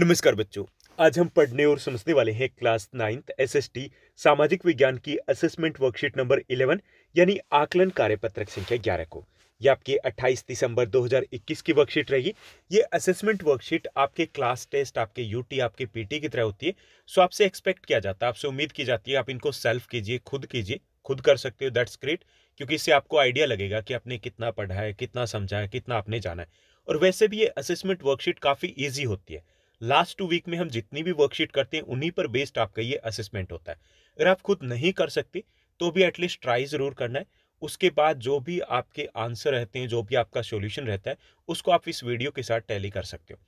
नमस्कार बच्चों आज हम पढ़ने और समझने वाले हैं क्लास नाइन्थ टी सामाजिक विज्ञान की असेसमेंट वर्कशीट नंबर इलेवन यानी आकलन कार्यपत्रक संख्या ग्यारह को ये आपकी 28 दिसंबर 2021 की वर्कशीट रहेगी ये असेसमेंट वर्कशीट आपके क्लास टेस्ट आपके यूटी आपके पीटी की तरह होती है सो आपसे एक्सपेक्ट किया जाता है आपसे उम्मीद की जाती है आप इनको सेल्फ कीजिए खुद कीजिए खुद कर सकते हो दैट्स ग्रेट क्योंकि इससे आपको आइडिया लगेगा कि आपने कितना पढ़ा है कितना समझा है कितना आपने जाना है और वैसे भी ये असेसमेंट वर्कशीट काफ़ी ईजी होती है लास्ट टू वीक में हम जितनी भी वर्कशीट करते हैं उन्हीं पर बेस्ड आपका ये असेसमेंट होता है अगर आप खुद नहीं कर सकते तो भी एटलीस्ट ट्राई ज़रूर करना है उसके बाद जो भी आपके आंसर रहते हैं जो भी आपका सॉल्यूशन रहता है उसको आप इस वीडियो के साथ टैली कर सकते हो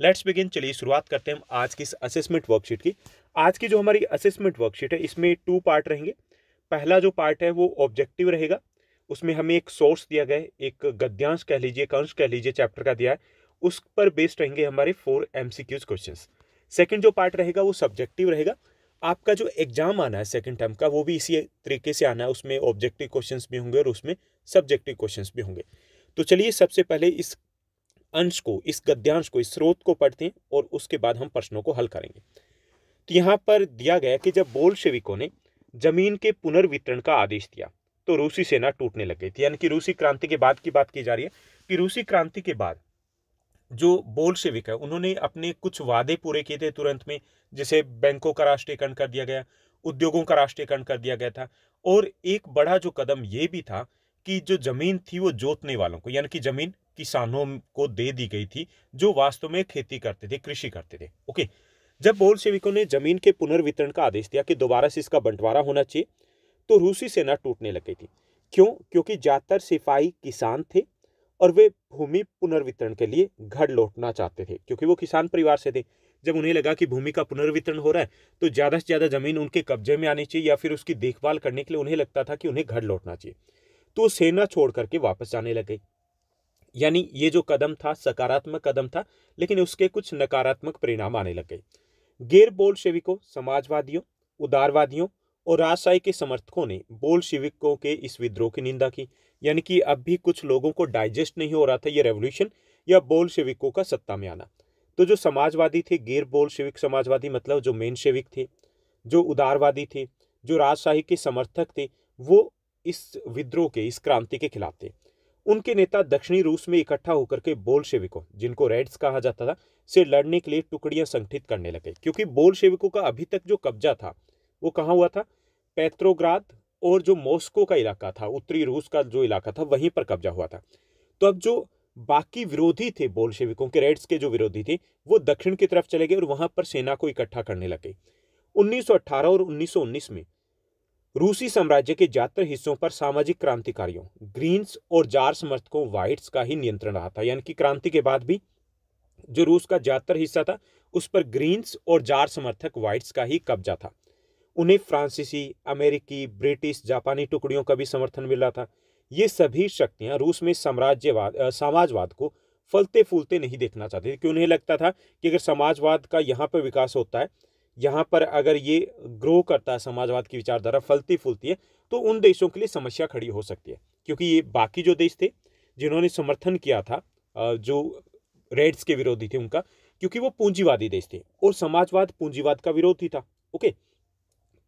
लेट्स बिगिन चलिए शुरुआत करते हैं हम आज की इस असेसमेंट वर्कशीट की आज की जो हमारी असेसमेंट वर्कशीट है इसमें टू पार्ट रहेंगे पहला जो पार्ट है वो ऑब्जेक्टिव रहेगा उसमें हमें एक सोर्स दिया गया है एक गद्यांश कह लीजिए कंश कह लीजिए चैप्टर का दिया है उस पर बेस्ड रहेंगे हमारे four M C Qs question second जो पार्ट रहेगा वो सब्जेक्टिव रहेगा आपका जो एग्जाम आना है सेकेंड टर्म का वो भी इसी तरीके से आना है उसमें ऑब्जेक्टिव क्वेश्चन भी होंगे और उसमें सब्जेक्टिव क्वेश्चन भी होंगे तो चलिए सबसे पहले इस अंश को इस गद्यांश को इस स्रोत को पढ़ते हैं और उसके बाद हम प्रश्नों को हल करेंगे तो यहाँ पर दिया गया कि जब सेविकों ने जमीन के पुनर्वितरण का आदेश दिया तो रूसी सेना टूटने लग गई थी यानी कि रूसी क्रांति के बाद की बात की जा रही है कि रूसी क्रांति के बाद जो बोल्शेविक है उन्होंने अपने कुछ वादे पूरे किए थे तुरंत में जैसे बैंकों का राष्ट्रीयकरण कर दिया गया उद्योगों का राष्ट्रीयकरण कर दिया गया था और एक बड़ा जो कदम ये भी था कि जो जमीन थी वो जोतने वालों को यानी कि जमीन किसानों को दे दी गई थी जो वास्तव में खेती करते थे कृषि करते थे ओके जब बोल सेविकों ने जमीन के पुनर्वितरण का आदेश दिया कि दोबारा से इसका बंटवारा होना चाहिए तो रूसी सेना टूटने लग गई थी क्यों क्योंकि ज़्यादातर सिपाही किसान थे और वे भूमि पुनर्वितरण के लिए घर लौटना चाहते थे क्योंकि वो किसान परिवार से थे जब उन्हें लगा कि भूमि का पुनर्वितरण हो रहा है तो ज़्यादा से ज़्यादा ज़मीन उनके कब्जे में आनी चाहिए या फिर उसकी देखभाल करने के लिए उन्हें लगता था कि उन्हें घर लौटना चाहिए तो सेना छोड़ करके वापस जाने लग गई यानी ये जो कदम था सकारात्मक कदम था लेकिन उसके कुछ नकारात्मक परिणाम आने लग गए गैर बोल समाजवादियों उदारवादियों और राजशाही के समर्थकों ने बोल शिविकों के इस विद्रोह की निंदा की यानी कि अब भी कुछ लोगों को डाइजेस्ट नहीं हो रहा था ये रेवोल्यूशन या बोल शिविकों का सत्ता में आना तो जो समाजवादी थे गैर बोल शिविक समाजवादी मतलब जो मेन शिविक थे जो उदारवादी थे जो राजशाही के समर्थक थे वो इस विद्रोह के इस क्रांति के खिलाफ थे उनके नेता दक्षिणी रूस में इकट्ठा होकर के बोल बोलशेविकों जिनको रेड्स कहा जाता था से लड़ने के लिए टुकड़ियां संगठित करने लगे क्योंकि बोल बोलशेविकों का अभी तक जो कब्जा था वो कहाँ हुआ था पेत्रोग्राद और जो मॉस्को का इलाका था उत्तरी रूस का जो इलाका था वहीं पर कब्जा हुआ था तो अब जो बाकी विरोधी थे बोलशेविकों के रेड्स के जो विरोधी थे वो दक्षिण की तरफ चले गए और वहां पर सेना को इकट्ठा करने लगे 1918 और 1919 में रूसी साम्राज्य के ज्यादातर हिस्सों पर सामाजिक क्रांतिकारियों ग्रीन्स और जार समर्थकों व्हाइट्स का ही नियंत्रण रहा था यानी कि क्रांति के बाद भी जो रूस का ज्यादातर हिस्सा था उस पर ग्रीन्स और जार समर्थक व्हाइट्स का ही कब्जा था उन्हें फ्रांसीसी अमेरिकी ब्रिटिश जापानी टुकड़ियों का भी समर्थन मिला था ये सभी शक्तियां रूस में साम्राज्यवाद समाजवाद को फलते फूलते नहीं देखना चाहती थी कि उन्हें लगता था कि अगर समाजवाद का यहाँ पर विकास होता है यहाँ पर अगर ये ग्रो करता है समाजवाद की विचारधारा फलती फूलती है तो उन देशों के लिए समस्या खड़ी हो सकती है क्योंकि ये बाकी जो देश थे जिन्होंने समर्थन किया था जो रेड्स के विरोधी थे उनका क्योंकि वो पूंजीवादी देश थे और समाजवाद पूंजीवाद का विरोधी था ओके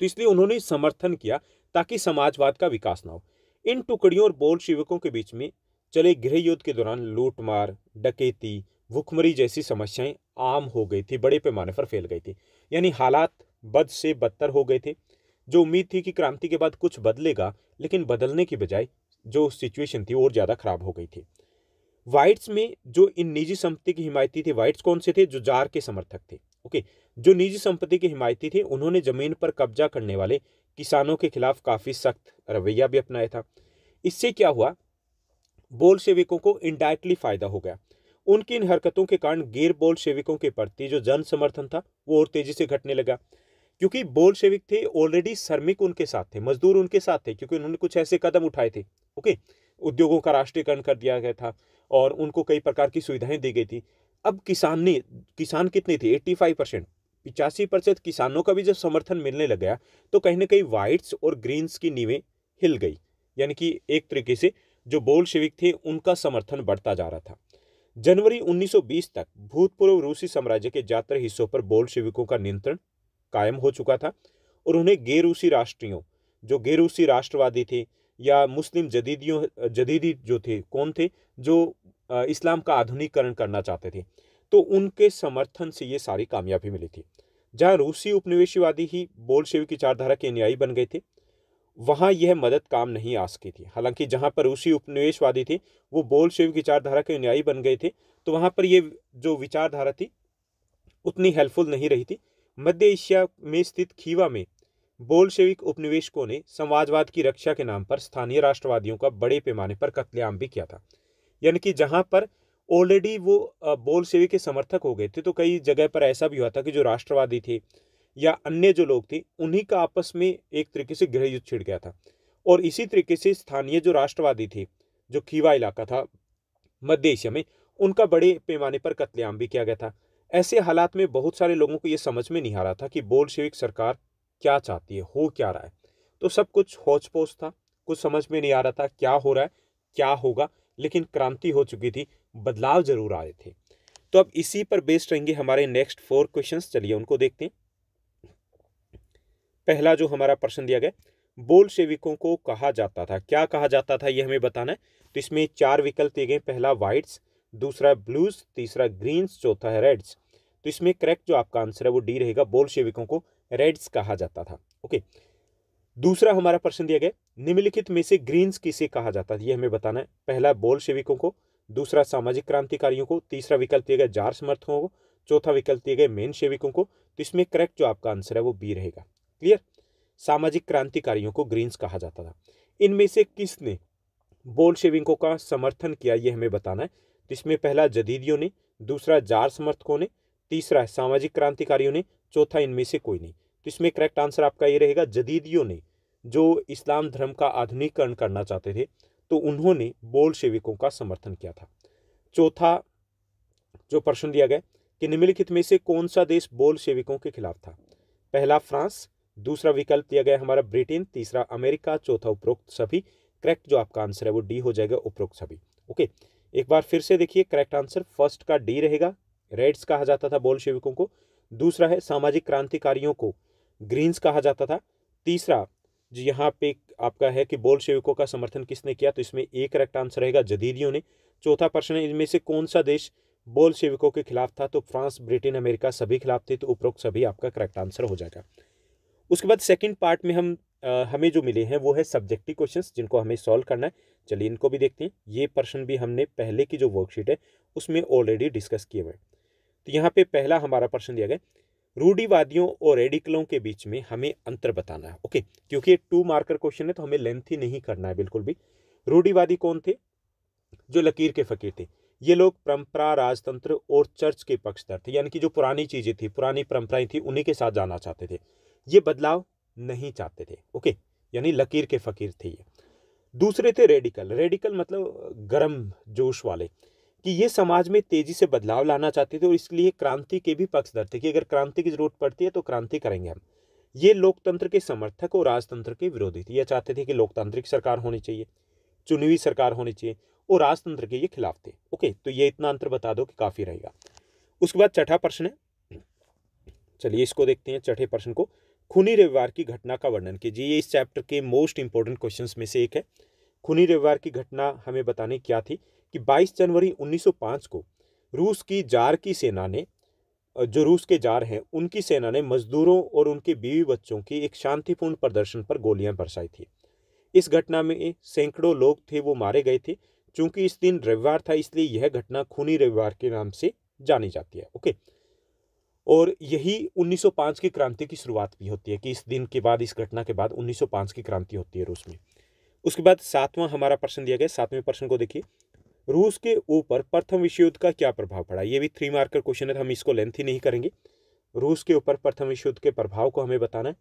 तो इसलिए उन्होंने समर्थन किया ताकि समाजवाद का विकास ना हो इन टुकड़ियों और बोल्शिविकों के बीच में चले गृह युद्ध के दौरान लूटमार डकेती भुखमरी जैसी समस्याएं आम हो गई थी बड़े पैमाने पर फैल गई थी यानी हालात बद से बदतर हो गए थे जो उम्मीद थी कि क्रांति के बाद कुछ बदलेगा लेकिन बदलने की बजाय जो सिचुएशन थी और ज़्यादा खराब हो गई थी वाइट्स में जो इन निजी संपत्ति की हिमायती थे वाइट्स कौन से थे जो जार के समर्थक थे ओके जो निजी संपत्ति के हिमायती थे उन्होंने जमीन पर कब्जा करने वाले किसानों के खिलाफ काफी सख्त रवैया भी अपनाया था इससे क्या हुआ बोल सेविकों को इनडायरेक्टली फायदा हो गया उनकी इन हरकतों के कारण गैर बोल सेविकों के प्रति जो जन समर्थन था वो और तेजी से घटने लगा क्योंकि बोल सेविक थे ऑलरेडी श्रमिक उनके साथ थे मजदूर उनके साथ थे क्योंकि उन्होंने कुछ ऐसे कदम उठाए थे ओके उद्योगों का राष्ट्रीयकरण कर दिया गया था और उनको कई प्रकार की सुविधाएं दी गई थी अब किसान ने किसान कितने थे 85 परसेंट पिचासी प्रतिशत किसानों का भी जब समर्थन मिलने लग गया तो कहीं ना कहीं वाइट्स और ग्रीन्स की नींवें हिल गई यानी कि एक तरीके से जो बोल थे उनका समर्थन बढ़ता जा रहा था जनवरी 1920 तक भूतपूर्व रूसी साम्राज्य के ज्यादातर हिस्सों पर बोलशिविकों का नियंत्रण कायम हो चुका था और उन्हें गैर रूसी राष्ट्रियों जो गैर रूसी राष्ट्रवादी थे या मुस्लिम जदीदियों जदीदी जो थे कौन थे जो इस्लाम का आधुनिकरण करना चाहते थे तो उनके समर्थन से ये सारी कामयाबी मिली थी जहां रूसी उपनिवेशवादी ही बोलशेवी की चारधारा के अनुयायी बन गए थे वहां यह मदद काम नहीं आ सकी थी हालांकि जहां पर रूसी उपनिवेशवादी थे वो बोलशेवी की चारधारा के अनुयायी बन गए थे तो वहां पर ये जो विचारधारा थी उतनी हेल्पफुल नहीं रही थी मध्य एशिया में स्थित खीवा में बोलशेविक उपनिवेशकों ने समाजवाद की रक्षा के नाम पर स्थानीय राष्ट्रवादियों का बड़े पैमाने पर कत्लेआम भी किया था यानी कि जहां पर ऑलरेडी वो बोलशेवी के समर्थक हो गए थे तो कई जगह पर ऐसा भी हुआ था कि जो राष्ट्रवादी थे या अन्य जो लोग थे उन्हीं का आपस में एक तरीके से गृह युद्ध छिड़ गया था और इसी तरीके से स्थानीय जो राष्ट्रवादी थे जो खीवा इलाका था मध्य एशिया में उनका बड़े पैमाने पर कत्लेआम भी किया गया था ऐसे हालात में बहुत सारे लोगों को ये समझ में नहीं आ रहा था कि बोल सरकार क्या चाहती है हो क्या रहा है तो सब कुछ होच था कुछ समझ में नहीं आ रहा था क्या हो रहा है क्या होगा लेकिन क्रांति हो चुकी थी बदलाव जरूर आए थे तो अब इसी पर बेस्ड रहेंगे हमारे नेक्स्ट फोर क्वेश्चंस चलिए उनको देखते हैं पहला जो हमारा प्रश्न दिया गया बोल सेविकों को कहा जाता था क्या कहा जाता था ये हमें बताना है तो इसमें चार विकल्प दिए गए पहला वाइट्स दूसरा ब्लूज तीसरा ग्रीन्स चौथा है रेड्स तो इसमें करेक्ट जो आपका आंसर है वो डी रहेगा बोल को रेड्स कहा जाता था ओके दूसरा हमारा प्रश्न दिया गया निम्नलिखित में से ग्रीन्स किसे कहा जाता है ये हमें बताना है पहला बोल को दूसरा सामाजिक क्रांतिकारियों को तीसरा विकल्प दिया गया जार समर्थकों को चौथा विकल्प दिए गए मेन सेविकों को तो इसमें करेक्ट जो आपका आंसर है वो बी रहेगा क्लियर सामाजिक क्रांतिकारियों को ग्रीन्स कहा जाता था इनमें से किसने बोल सेविकों का समर्थन किया ये हमें बताना है तो इसमें पहला जदीदियों ने दूसरा जार समर्थकों ने तीसरा सामाजिक क्रांतिकारियों ने चौथा इनमें से कोई नहीं तो इसमें करेक्ट आंसर आपका ये रहेगा जदीदियों ने जो इस्लाम धर्म का आधुनिकरण करना चाहते थे तो उन्होंने सेविकों का समर्थन किया था चौथा जो प्रश्न दिया गया कि निम्नलिखित में से कौन सा देश बोल सेविकों के खिलाफ था पहला फ्रांस दूसरा विकल्प दिया गया हमारा ब्रिटेन तीसरा अमेरिका चौथा उपरोक्त सभी करेक्ट जो आपका आंसर है वो डी हो जाएगा उपरोक्त सभी ओके एक बार फिर से देखिए करेक्ट आंसर फर्स्ट का डी रहेगा रेड्स कहा जाता था बोल सेविकों को दूसरा है सामाजिक क्रांतिकारियों को ग्रीन्स कहा जाता था तीसरा जी यहाँ पे आपका है कि बोल सेवकों का समर्थन किसने किया तो इसमें एक करेक्ट आंसर रहेगा जदीदियों ने चौथा प्रश्न है इनमें से कौन सा देश बोल सेवकों के खिलाफ था तो फ्रांस ब्रिटेन अमेरिका सभी खिलाफ थे तो उपरोक्त सभी आपका करेक्ट आंसर हो जाएगा उसके बाद सेकेंड पार्ट में हम आ, हमें जो मिले हैं वो है सब्जेक्टिव क्वेश्चन जिनको हमें सॉल्व करना है चलिए इनको भी देखते हैं ये प्रश्न भी हमने पहले की जो वर्कशीट है उसमें ऑलरेडी डिस्कस किए हुए तो यहाँ पे पहला हमारा प्रश्न दिया गया रूढ़ीवादियों और रेडिकलों के बीच में हमें अंतर बताना है ओके क्योंकि टू मार्कर क्वेश्चन है तो हमें लेंथी नहीं करना है बिल्कुल भी रूढ़ीवादी कौन थे जो लकीर के फकीर थे ये लोग परंपरा राजतंत्र और चर्च के पक्षधर थे यानी कि जो पुरानी चीज़ें थी पुरानी परंपराएं थी उन्हीं के साथ जाना चाहते थे ये बदलाव नहीं चाहते थे ओके यानी लकीर के फकीर थे ये दूसरे थे रेडिकल रेडिकल मतलब गर्म जोश वाले कि ये समाज में तेजी से बदलाव लाना चाहते थे और इसलिए क्रांति के भी पक्षधर थे कि अगर क्रांति की जरूरत पड़ती है तो क्रांति करेंगे हम ये लोकतंत्र के समर्थक और राजतंत्र के विरोधी थे ये चाहते थे कि लोकतांत्रिक सरकार होनी चाहिए चुनी हुई सरकार होनी चाहिए और राजतंत्र के ये खिलाफ थे ओके तो ये इतना अंतर बता दो कि काफ़ी रहेगा उसके बाद चौथा प्रश्न है चलिए इसको देखते हैं चौथे प्रश्न को खूनी रविवार की घटना का वर्णन कीजिए ये इस चैप्टर के मोस्ट इंपॉर्टेंट क्वेश्चन में से एक है खूनी रविवार की घटना हमें बताने क्या थी कि 22 जनवरी 1905 को रूस की जार की सेना ने जो रूस के जार हैं उनकी सेना ने मजदूरों और उनके बीवी बच्चों की एक शांतिपूर्ण प्रदर्शन पर गोलियां बरसाई थी इस घटना में सैकड़ों लोग थे वो मारे गए थे चूंकि इस दिन रविवार था इसलिए यह घटना खूनी रविवार के नाम से जानी जाती है ओके और यही 1905 की क्रांति की शुरुआत भी होती है कि इस दिन के बाद इस घटना के बाद 1905 की क्रांति होती है रूस में उसके बाद सातवां हमारा प्रश्न दिया गया सातवें प्रश्न को देखिए रूस के ऊपर प्रथम विश्व युद्ध का क्या प्रभाव पड़ा ये भी थ्री मार्कर क्वेश्चन है तो हम इसको लेंथ ही नहीं करेंगे रूस के ऊपर प्रथम विश्व युद्ध के प्रभाव को हमें बताना है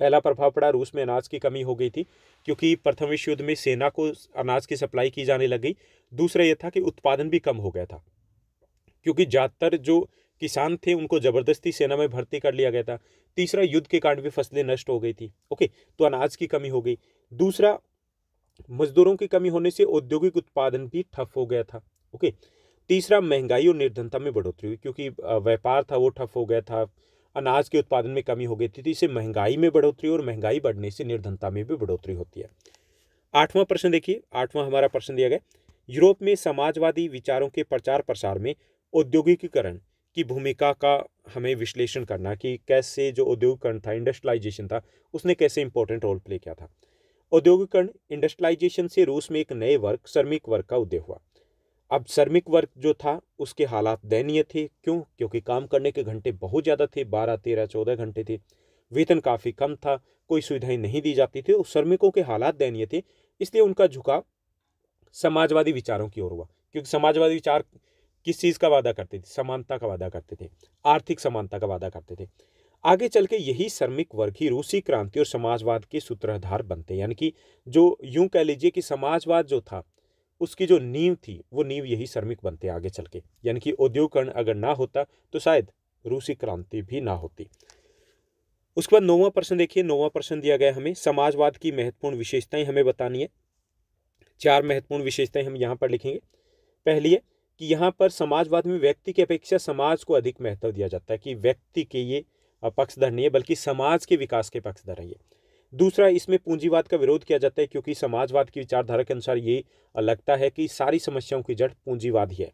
पहला प्रभाव पड़ा रूस में अनाज की कमी हो गई थी क्योंकि प्रथम विश्व युद्ध में सेना को अनाज की सप्लाई की जाने लग गई दूसरा ये था कि उत्पादन भी कम हो गया था क्योंकि ज़्यादातर जो किसान थे उनको ज़बरदस्ती सेना में भर्ती कर लिया गया था तीसरा युद्ध के कारण भी फसलें नष्ट हो गई थी ओके तो अनाज की कमी हो गई दूसरा मजदूरों की कमी होने से औद्योगिक उत्पादन भी ठप हो गया था ओके तीसरा महंगाई और निर्धनता में बढ़ोतरी हुई क्योंकि व्यापार था वो ठप हो गया था अनाज के उत्पादन में कमी हो गई थी तो इसे महंगाई में बढ़ोतरी और महंगाई बढ़ने से निर्धनता में भी बढ़ोतरी होती है आठवां प्रश्न देखिए आठवां हमारा प्रश्न दिया गया यूरोप में समाजवादी विचारों के प्रचार प्रसार में औद्योगिकीकरण की भूमिका का हमें विश्लेषण करना कि कैसे जो औद्योगिकरण था इंडस्ट्रियलाइजेशन था उसने कैसे इंपॉर्टेंट रोल प्ले किया था औद्योगिकरण इंडस्ट्रियलाइजेशन से रूस में एक नए वर्ग श्रमिक वर्ग का उदय हुआ अब श्रमिक वर्ग जो था उसके हालात दयनीय थे क्यों क्योंकि काम करने के घंटे बहुत ज़्यादा थे बारह तेरह चौदह घंटे थे वेतन काफ़ी कम था कोई सुविधाएं नहीं दी जाती थी और तो श्रमिकों के हालात दयनीय थे इसलिए उनका झुकाव समाजवादी विचारों की ओर हुआ क्योंकि समाजवादी विचार किस चीज़ का वादा करते थे समानता का वादा करते थे आर्थिक समानता का वादा करते थे आगे चल के यही श्रमिक वर्ग ही रूसी क्रांति और समाजवाद के सूत्रधार बनते हैं यानी कि जो यूं कह लीजिए कि समाजवाद जो था उसकी जो नींव थी वो नींव यही श्रमिक बनते आगे चल के यानी कि औद्योगिकरण अगर ना होता तो शायद रूसी क्रांति भी ना होती उसके बाद नौवा प्रश्न देखिए नौवा प्रश्न दिया गया हमें समाजवाद की महत्वपूर्ण विशेषताएं हमें बतानी है चार महत्वपूर्ण विशेषताएं हम यहाँ पर लिखेंगे पहली है कि यहाँ पर समाजवाद में व्यक्ति की अपेक्षा समाज को अधिक महत्व दिया जाता है कि व्यक्ति के ये पक्षधर नहीं है बल्कि समाज के विकास के पक्षधर है ये दूसरा इसमें पूंजीवाद का विरोध किया जाता है क्योंकि समाजवाद की विचारधारा के अनुसार ये लगता है कि सारी समस्याओं की जड़ पूंजीवाद ही है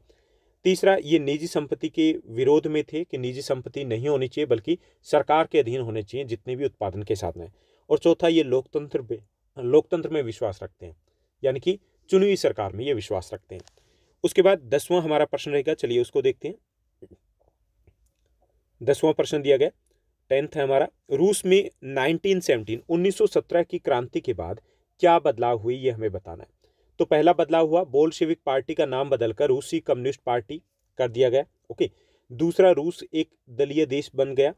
तीसरा ये निजी संपत्ति के विरोध में थे कि निजी संपत्ति नहीं होनी चाहिए बल्कि सरकार के अधीन होने चाहिए जितने भी उत्पादन के साधन हैं और चौथा ये लोकतंत्र में लोकतंत्र में विश्वास रखते हैं यानी कि चुनी हुई सरकार में ये विश्वास रखते हैं उसके बाद दसवां हमारा प्रश्न रहेगा चलिए उसको देखते हैं दसवां प्रश्न दिया गया टेंथ है हमारा रूस में 1917 1917 की क्रांति के बाद क्या बदलाव हुई ये हमें बताना है तो पहला बदलाव हुआ बोल्शेविक पार्टी का नाम बदलकर रूसी कम्युनिस्ट पार्टी कर दिया गया ओके दूसरा रूस एक दलीय देश बन गया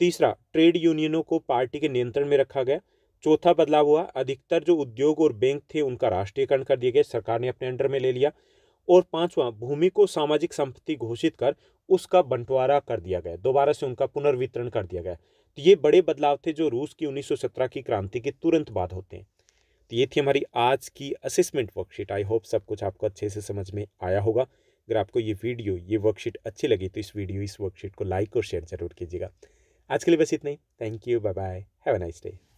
तीसरा ट्रेड यूनियनों को पार्टी के नियंत्रण में रखा गया चौथा बदलाव हुआ अधिकतर जो उद्योग और बैंक थे उनका राष्ट्रीयकरण कर दिया गया सरकार ने अपने अंडर में ले लिया और पांचवा भूमि को सामाजिक संपत्ति घोषित कर उसका बंटवारा कर दिया गया दोबारा से उनका पुनर्वितरण कर दिया गया तो ये बड़े बदलाव थे जो रूस की 1917 की क्रांति के तुरंत बाद होते हैं तो ये थी हमारी आज की असेसमेंट वर्कशीट आई होप सब कुछ आपको अच्छे से समझ में आया होगा अगर आपको ये वीडियो ये वर्कशीट अच्छी लगी तो इस वीडियो इस वर्कशीट को लाइक और शेयर जरूर कीजिएगा आज के लिए बस इतना ही thank you bye bye have a nice day